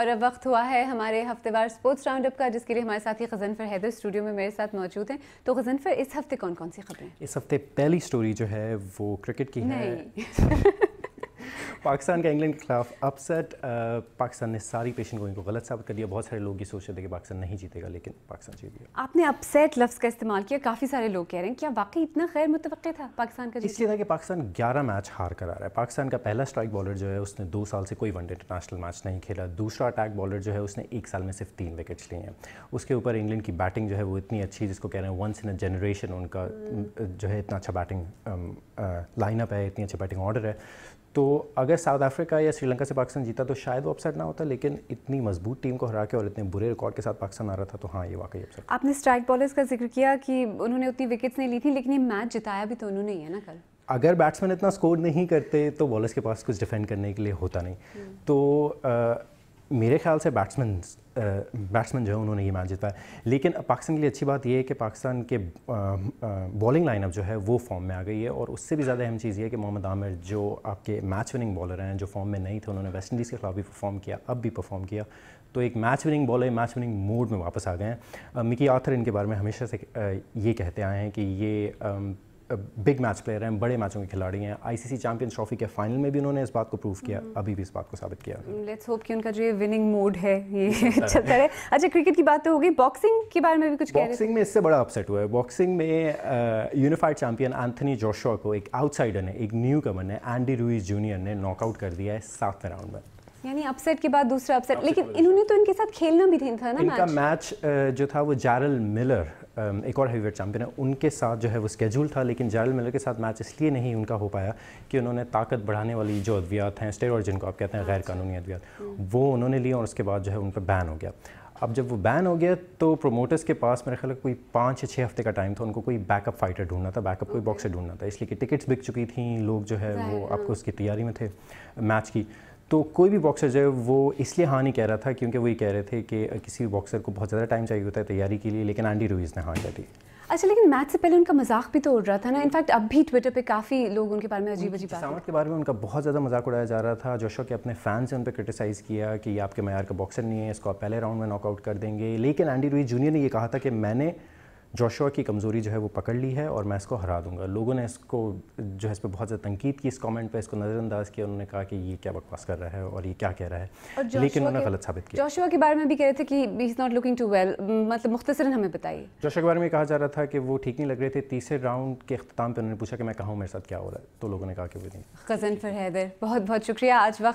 اور اب وقت ہوا ہے ہمارے ہفتے وار اسپورٹس راؤنڈ اپ کا جس کے لیے ہمارے ساتھی غزنفر حیدر اسٹوڈیو میں میرے ساتھ موجود ہیں تو غزنفر اس ہفتے کون کون سی خبریں اس ہفتے پہلی اسٹوری جو ہے وہ کرکٹ کی نہیں پاکستان کا انگلینڈ کے خلاف اپ سیٹ پاکستان نے ساری پیشن گوئن کو غلط ثابت کر لیا بہت سارے لوگ یہ سوچ رہے تھے کہ پاکستان نہیں جیتے گا لیکن پاکستان جیت گیا آپ نے اپسیٹ لفظ کا استعمال کیا کافی سارے لوگ کہہ رہے ہیں کیا واقعی اتنا غیر متوقع تھا پاکستان کا اس لیے تھا کہ پاکستان گیارہ میچ ہار کر آ رہا ہے پاکستان کا پہلا اسٹرائک بالر جو ہے اس نے دو سال سے کوئی ون ڈے انٹرنیشنل میچ نہیں کھیلا دوسرا اٹیک بالر جو ہے اس نے ایک سال میں صرف تین وکٹس لیے ہیں اس کے اوپر انگلینڈ کی بیٹنگ جو ہے وہ اتنی اچھی جس کو کہہ رہے ہیں ونس ان اے جنریشن ان کا جو ہے اتنا اچھا بیٹنگ لائن اپ ہے اتنی اچھا بیٹنگ آرڈر ہے تو اگر ساؤتھ افریقہ یا سری لنکا سے پاکستان جیتا تو شاید وہ اپسٹ نہ ہوتا لیکن اتنی مضبوط ٹیم کو ہرا کے اور اتنے برے ریکارڈ کے ساتھ پاکستان آ رہا تھا تو ہاں یہ واقعی اپسٹ آپ نے اسٹرائک بالرس کا ذکر کیا کہ انہوں نے اتنی وکٹس نہیں لی تھی لیکن یہ میچ جتایا بھی تو انہوں نے ہی ہے نا کل اگر بیٹسمین اتنا اسکور نہیں کرتے تو بالرس کے پاس کچھ ڈیفینڈ کرنے کے لیے ہوتا نہیں تو میرے خیال سے بیٹسمن بیٹسمین جو ہے انہوں نے یہ میچ جیتا ہے لیکن پاکستان کے لیے اچھی بات یہ ہے کہ پاکستان کے بالنگ لائن اپ جو ہے وہ فارم میں آ گئی ہے اور اس سے بھی زیادہ اہم چیز یہ ہے کہ محمد عامر جو آپ کے میچ وننگ بالر ہیں جو فارم میں نہیں تھے انہوں نے ویسٹ انڈیز کے خلاف بھی پرفارم کیا اب بھی پرفارم کیا تو ایک match winning bowler match winning mode میں واپس آ گئے ہیں مکی آتھر ان کے بارے میں ہمیشہ سے یہ کہتے آئے ہیں کہ یہ بگ میچ پلیئر ہیں بڑے میچوں کے کھلاڑی ہیں I C C Champions Trophy کے فائنل میں بھی انہوں نے اس بات کو پروف کیا ابھی بھی اس بات کو ثابت کیا لیٹس ہوپ کہ ان کا جو یہ وننگ موڈ ہے یہ چلتا رہے اچھا کرکٹ کی بات تو ہو گئی باکسنگ کے بارے میں بھی کچھ کہہ رہے باکسنگ میں اس سے بڑا اپسیٹ ہوا ہے باکسنگ میں یونیفائڈ چیمپئن انتھنی جوشوا کو ایک آؤٹ سائڈر نے ایک نیو کمر نے اینڈی روئیز جونیئر نے ناک آؤٹ کر دیا ہے ساتویں راؤنڈ میں یعنی اپسٹ کے بعد دوسرا اپسیٹ لیکن انہوں نے تو ان کے ساتھ کھیلنا بھی نہیں تھا نا کا میچ جو تھا وہ جارل ملر ایک اور ہیویٹ چیمپئن ہے ان کے ساتھ جو ہے وہ اسکیجول تھا لیکن جارل ملر کے ساتھ میچ اس لیے نہیں ان کا ہو پایا کہ انہوں نے طاقت بڑھانے والی جو ادویات ہیں اسٹیٹ اور جن کو آپ کہتے ہیں اچھا۔ غیر قانونی ادویات وہ انہوں نے لیا اور اس کے بعد جو ہے ان پر بین ہو گیا اب جب وہ بین ہو گیا تو پروموٹرس کے پاس میرے خیال کوئی پانچ چھ ہفتے کا ٹائم تھا ان کو کوئی بیک اپ فائٹر ڈھونڈنا تھا بیک اپ کوئی باکسر ڈھونڈنا تھا اس لیے کہ ٹکٹس بک چکی تھیں لوگ جو ہے وہ آپ کو اس کی تیاری میں تھے میچ کی تو کوئی بھی باکسر جو ہے وہ اس لیے ہاں نہیں کہہ رہا تھا کیونکہ وہ یہ کہہ رہے تھے کہ کسی بھی باکسر کو بہت زیادہ ٹائم چاہیے ہوتا ہے تیاری کے لیے لیکن آنڈی رویز نے ہاں کہہ دی اچھا لیکن میچ سے پہلے ان کا مذاق بھی تو اڑ رہا تھا نا انفیکٹ اب بھی ٹویٹر پہ کافی لوگ ان کے بارے میں عجیب عجیب سامع کے بارے میں ان کا بہت زیادہ مذاق اڑایا جا رہا تھا جوشو کے اپنے فین سے ان پہ کرٹیسائز کیا کہ یہ آپ کے معیار کا باکسر نہیں ہے اس کو آپ پہلے راؤنڈ میں ناک آؤٹ کر دیں گے لیکن آنڈی روئی جونیئر نے یہ کہا تھا کہ میں نے جوشوا کی کمزوری جو ہے وہ پکڑ لی ہے اور میں اس کو ہرا دوں گا لوگوں نے اس کو جو ہے اس پہ بہت زیادہ تنقید کی اس کامنٹ پہ اس کو نظر انداز کیا انہوں نے کہا کہ یہ کیا بکواس کر رہا ہے اور یہ کیا کہہ رہا ہے لیکن انہوں نے غلط ثابت کیا جوشوا کے بارے میں بھی کہہ رہے تھے کہ بی ناٹ ویل مطلب مختصراً ہمیں بتائیے جوشوا کے بارے میں کہا جا رہا تھا کہ وہ ٹھیک نہیں لگ رہے تھے تیسرے راؤنڈ کے اختتام پہ انہوں نے پوچھا کہ میں کہا ہوں میرے ساتھ کیا ہو رہا ہے تو لوگوں نے کہا کہ وہ بہت بہت شکریہ آج وقت